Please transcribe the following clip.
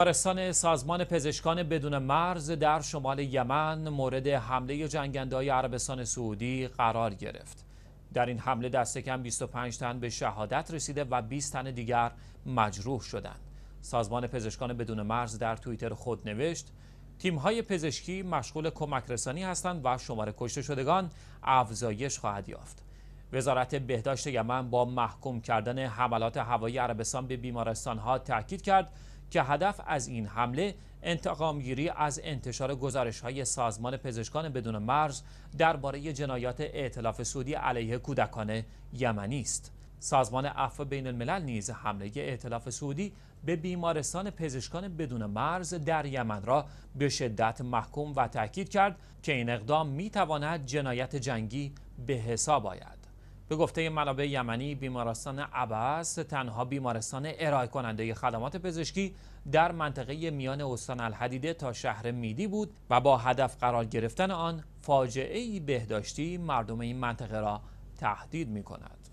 بیمارستان سازمان پزشکان بدون مرز در شمال یمن مورد حمله جنگنده عربستان سعودی قرار گرفت. در این حمله دست کم 25 تن به شهادت رسیده و 20 تن دیگر مجروح شدند. سازمان پزشکان بدون مرز در توییتر خود نوشت تیم‌های پزشکی مشغول کمک رسانی هستند و شماره کشته شدگان افزایش خواهد یافت. وزارت بهداشت یمن با محکوم کردن حملات هوایی عربستان به بیمارستان‌ها تاکید کرد که هدف از این حمله انتقام گیری از انتشار گزارش های سازمان پزشکان بدون مرز درباره جنایات اعتلاف سعودی علیه کودکان یمنی است. سازمان عفو بین الملل نیز حمله اعتلاف سعودی به بیمارستان پزشکان بدون مرز در یمن را به شدت محکوم و تاکید کرد که این اقدام میتواند جنایت جنگی به حساب آید. به گفته منابع یمنی بیمارستان عباس تنها بیمارستان ارائه کننده خدمات پزشکی در منطقه میان استان الحدیده تا شهر میدی بود و با هدف قرار گرفتن آن فاجعه بهداشتی مردم این منطقه را تهدید می کند.